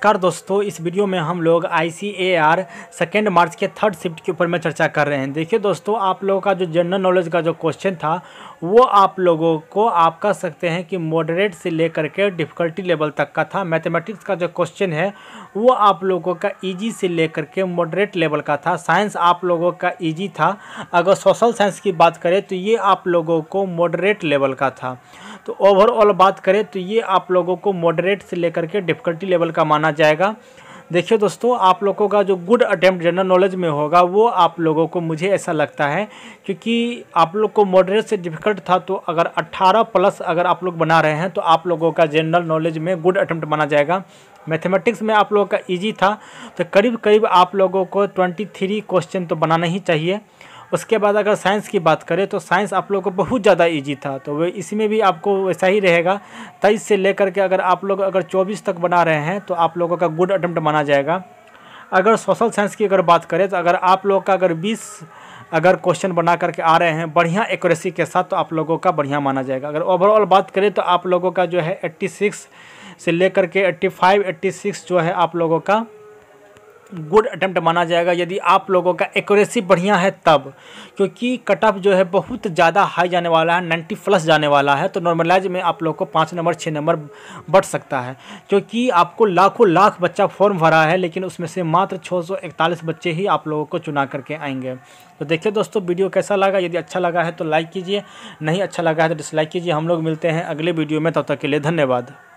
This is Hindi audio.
नमस्कार दोस्तों इस वीडियो में हम लोग आई सी ए आर सेकेंड मार्च के थर्ड शिफ्ट के ऊपर में चर्चा कर रहे हैं देखिए दोस्तों आप लोगों का जो जनरल नॉलेज का जो क्वेश्चन था वो आप लोगों को आप कह सकते हैं कि मॉडरेट से लेकर के डिफ़िकल्टी लेवल तक का था मैथमेटिक्स का जो क्वेश्चन है वो आप लोगों का ईजी से लेकर के मॉडरेट लेवल का था साइंस आप लोगों का ईजी था अगर सोशल साइंस की बात करें तो ये आप लोगों को मॉडरेट लेवल का था तो ओवरऑल बात करें तो ये आप लोगों को मॉडरेट से लेकर के डिफ़िकल्टी लेवल का माना जाएगा देखिए दोस्तों आप लोगों का जो गुड अटैम्प्ट जनरल नॉलेज में होगा वो आप लोगों को मुझे ऐसा लगता है क्योंकि आप लोग को मॉडरेट से डिफ़िकल्ट था तो अगर 18 प्लस अगर आप लोग बना रहे हैं तो आप लोगों का जनरल नॉलेज में गुड अटैम्प्ट माना जाएगा मैथमेटिक्स में आप लोगों का इजी था तो करीब करीब आप लोगों को ट्वेंटी क्वेश्चन तो बनाना ही चाहिए उसके बाद अगर साइंस की बात करें तो साइंस आप लोग को बहुत ज़्यादा ईजी था तो वे इसमें भी आपको वैसा ही रहेगा तेईस से लेकर के अगर आप लोग अगर चौबीस तक बना रहे हैं तो आप लोगों का गुड अटैम्प्ट माना जाएगा अगर सोशल साइंस की अगर बात करें तो अगर आप लोग का अगर बीस अगर क्वेश्चन बना करके आ रहे हैं बढ़िया एक्यूरेसी के साथ तो आप लोगों का बढ़िया माना जाएगा अगर ओवरऑल बात करें तो आप लोगों का जो है एट्टी सिक्स से लेकर के एट्टी फाइव एट्टी सिक्स जो है आप लोगों का गुड अटैम्प्ट माना जाएगा यदि आप लोगों का एक्यूरेसी बढ़िया है तब क्योंकि कट ऑफ जो है बहुत ज़्यादा हाई जाने वाला है नाइन्टी प्लस जाने वाला है तो नॉर्मलाइज में आप लोगों को पाँच नंबर छः नंबर बढ़ सकता है क्योंकि आपको लाखों लाख बच्चा फॉर्म भरा है लेकिन उसमें से मात्र छः बच्चे ही आप लोगों को चुना करके आएंगे तो देखिए दोस्तों वीडियो कैसा लगा यदि अच्छा लगा है तो लाइक कीजिए नहीं अच्छा लगा है तो डिसलाइक कीजिए हम लोग मिलते हैं अगले वीडियो में तब तो तक के लिए धन्यवाद